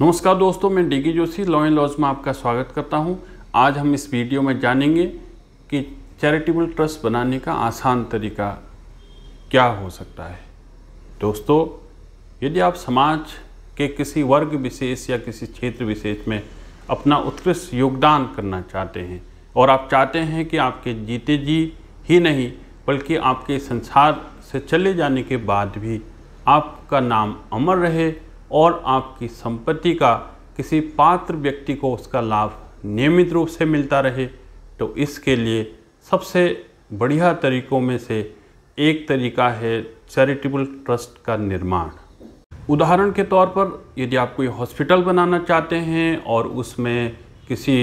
नमस्कार दोस्तों मैं D G Joshi law and laws में आपका स्वागत करता हूं। आज हम इस वीडियो में जानेंगे कि चैरिटेबल ट्रस्ट बनाने का आसान तरीका क्या हो सकता है दोस्तों यदि आप समाज के किसी वर्ग विशेष या किसी क्षेत्र विशेष में अपना उत्कृष्ट योगदान करना चाहते हैं और आप चाहते हैं कि आपके जीते जी ही नहीं बल्कि आपके संसार से चले जाने के बाद भी आपका नाम अमर रहे और आपकी संपत्ति का किसी पात्र व्यक्ति को उसका लाभ नियमित रूप से मिलता रहे तो इसके लिए सबसे बढ़िया तरीकों में से एक तरीका है चैरिटेबल ट्रस्ट का निर्माण उदाहरण के तौर पर यदि आप कोई हॉस्पिटल बनाना चाहते हैं और उसमें किसी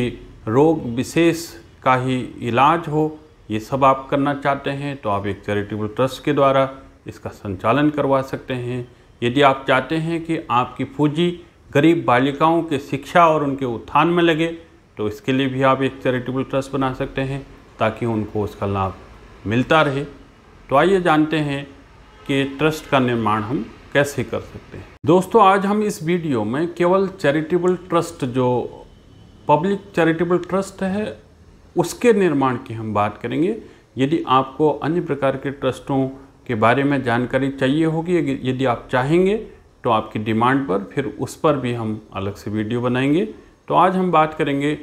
रोग विशेष का ही इलाज हो ये सब आप करना चाहते हैं तो आप एक चैरिटेबल ट्रस्ट के द्वारा इसका संचालन करवा सकते हैं यदि आप चाहते हैं कि आपकी पूंजी गरीब बालिकाओं के शिक्षा और उनके उत्थान में लगे तो इसके लिए भी आप एक चैरिटेबल ट्रस्ट बना सकते हैं ताकि उनको उसका लाभ मिलता रहे तो आइए जानते हैं कि ट्रस्ट का निर्माण हम कैसे कर सकते हैं दोस्तों आज हम इस वीडियो में केवल चैरिटेबल ट्रस्ट जो पब्लिक चैरिटेबल ट्रस्ट है उसके निर्माण की हम बात करेंगे यदि आपको अन्य प्रकार के ट्रस्टों के बारे में जानकारी चाहिए होगी यदि आप चाहेंगे तो आपकी डिमांड पर फिर उस पर भी हम अलग से वीडियो बनाएंगे तो आज हम बात करेंगे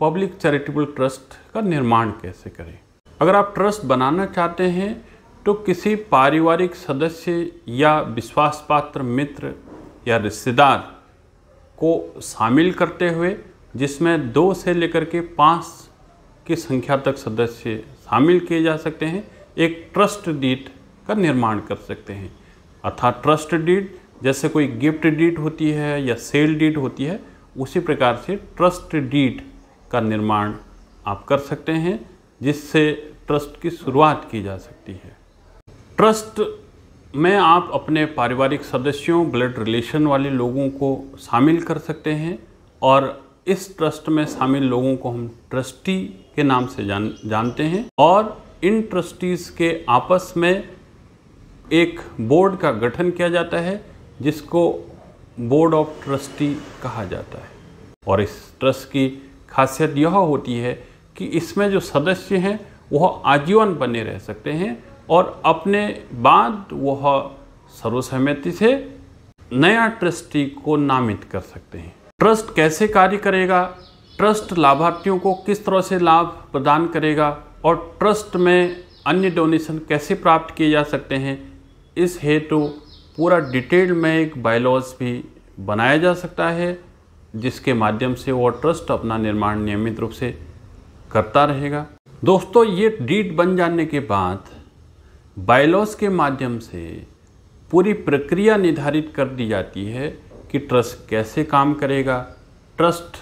पब्लिक चैरिटेबल ट्रस्ट का निर्माण कैसे करें अगर आप ट्रस्ट बनाना चाहते हैं तो किसी पारिवारिक सदस्य या विश्वास पात्र मित्र या रिश्तेदार को शामिल करते हुए जिसमें दो से लेकर के पाँच की संख्या तक सदस्य शामिल किए जा सकते हैं एक ट्रस्ट डीट का निर्माण कर सकते हैं अर्थात ट्रस्ट डीड जैसे कोई गिफ्ट डीड होती है या सेल डीड होती है उसी प्रकार से ट्रस्ट डीड का निर्माण आप कर सकते हैं जिससे ट्रस्ट की शुरुआत की जा सकती है ट्रस्ट में आप अपने पारिवारिक सदस्यों ब्लड रिलेशन वाले लोगों को शामिल कर सकते हैं और इस ट्रस्ट में शामिल लोगों को हम ट्रस्टी के नाम से जान जानते हैं और इन ट्रस्टीज़ के आपस में एक बोर्ड का गठन किया जाता है जिसको बोर्ड ऑफ ट्रस्टी कहा जाता है और इस ट्रस्ट की खासियत यह होती है कि इसमें जो सदस्य हैं वह आजीवन बने रह सकते हैं और अपने बाद वह सर्वसहमति से नया ट्रस्टी को नामित कर सकते हैं ट्रस्ट कैसे कार्य करेगा ट्रस्ट लाभार्थियों को किस तरह से लाभ प्रदान करेगा और ट्रस्ट में अन्य डोनेशन कैसे प्राप्त किए जा सकते हैं इस हेतु तो पूरा डिटेल में एक बायलॉज भी बनाया जा सकता है जिसके माध्यम से वो ट्रस्ट अपना निर्माण नियमित रूप से करता रहेगा दोस्तों ये डीड बन जाने के बाद बायलॉज के माध्यम से पूरी प्रक्रिया निर्धारित कर दी जाती है कि ट्रस्ट कैसे काम करेगा ट्रस्ट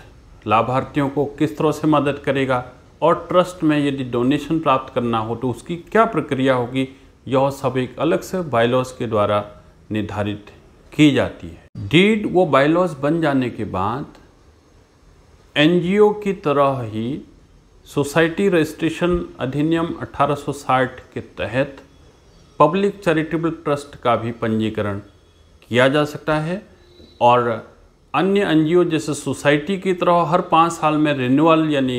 लाभार्थियों को किस तरह से मदद करेगा और ट्रस्ट में यदि डोनेशन प्राप्त करना हो तो उसकी क्या प्रक्रिया होगी यह सब एक अलग से बायलॉज के द्वारा निर्धारित की जाती है डीड वो बायलॉज बन जाने के बाद एनजीओ की तरह ही सोसाइटी रजिस्ट्रेशन अधिनियम 1860 के तहत पब्लिक चैरिटेबल ट्रस्ट का भी पंजीकरण किया जा सकता है और अन्य एन जैसे सोसाइटी की तरह हर पाँच साल में रिन्यूअल यानी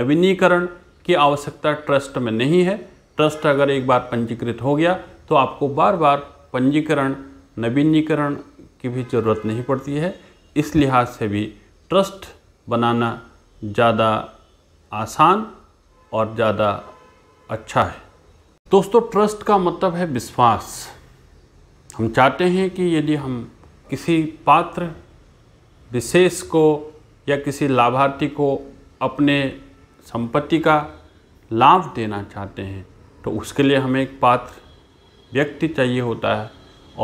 नवीनीकरण की आवश्यकता ट्रस्ट में नहीं है ट्रस्ट अगर एक बार पंजीकृत हो गया तो आपको बार बार पंजीकरण नवीनीकरण की भी ज़रूरत नहीं पड़ती है इस लिहाज से भी ट्रस्ट बनाना ज़्यादा आसान और ज़्यादा अच्छा है दोस्तों ट्रस्ट का मतलब है विश्वास हम चाहते हैं कि यदि हम किसी पात्र विशेष को या किसी लाभार्थी को अपने संपत्ति का लाभ देना चाहते हैं तो उसके लिए हमें एक पात्र व्यक्ति चाहिए होता है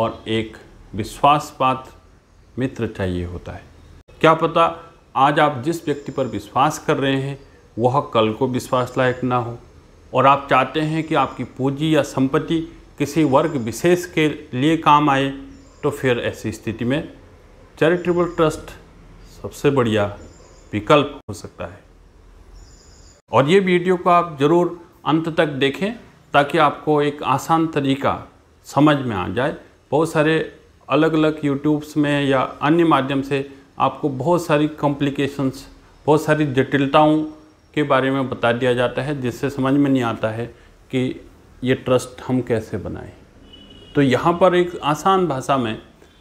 और एक विश्वास पात्र मित्र चाहिए होता है क्या पता आज आप जिस व्यक्ति पर विश्वास कर रहे हैं वह कल को विश्वास लायक ना हो और आप चाहते हैं कि आपकी पूंजी या संपत्ति किसी वर्ग विशेष के लिए काम आए तो फिर ऐसी स्थिति में चैरिटेबल ट्रस्ट सबसे बढ़िया विकल्प हो सकता है और ये वीडियो को आप ज़रूर अंत तक देखें ताकि आपको एक आसान तरीका समझ में आ जाए बहुत सारे अलग अलग यूट्यूब्स में या अन्य माध्यम से आपको बहुत सारी कॉम्प्लिकेशंस बहुत सारी जटिलताओं के बारे में बता दिया जाता है जिससे समझ में नहीं आता है कि ये ट्रस्ट हम कैसे बनाएं तो यहाँ पर एक आसान भाषा में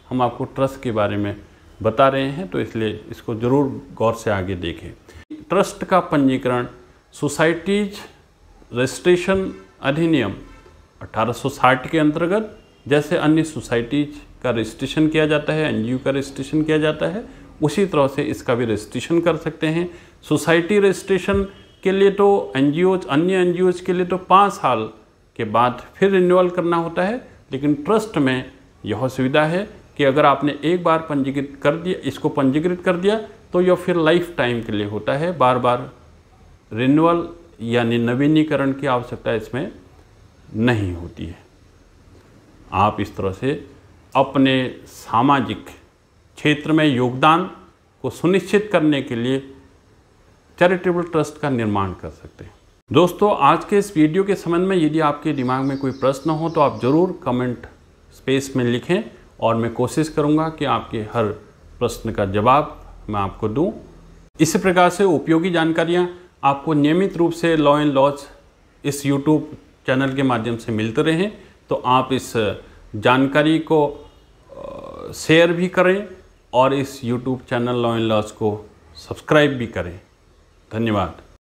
हम आपको ट्रस्ट के बारे में बता रहे हैं तो इसलिए इसको ज़रूर गौर से आगे देखें ट्रस्ट का पंजीकरण सोसाइटीज़ रजिस्ट्रेशन अधिनियम 1860 के अंतर्गत जैसे अन्य सोसाइटीज का रजिस्ट्रेशन किया जाता है एनजीओ का रजिस्ट्रेशन किया जाता है उसी तरह से इसका भी रजिस्ट्रेशन कर सकते हैं सोसाइटी रजिस्ट्रेशन के लिए तो एन अन्य एन के लिए तो पाँच साल के बाद फिर रिन्यूअल करना होता है लेकिन ट्रस्ट में यह सुविधा है कि अगर आपने एक बार पंजीकृत कर दिया इसको पंजीकृत कर दिया तो यह फिर लाइफ टाइम के लिए होता है बार बार रिन्यूअल यानी नवीनीकरण की आवश्यकता इसमें नहीं होती है आप इस तरह से अपने सामाजिक क्षेत्र में योगदान को सुनिश्चित करने के लिए चैरिटेबल ट्रस्ट का निर्माण कर सकते हैं दोस्तों आज के इस वीडियो के संबंध में यदि आपके दिमाग में कोई प्रश्न हो तो आप ज़रूर कमेंट स्पेस में लिखें और मैं कोशिश करूंगा कि आपके हर प्रश्न का जवाब मैं आपको दूं इसी प्रकार से उपयोगी जानकारियां आपको नियमित रूप से लॉ एंड लॉज इस यूट्यूब चैनल के माध्यम से मिलते रहें तो आप इस जानकारी को शेयर भी करें और इस YouTube channel law and laws को सब्सक्राइब भी करें धन्यवाद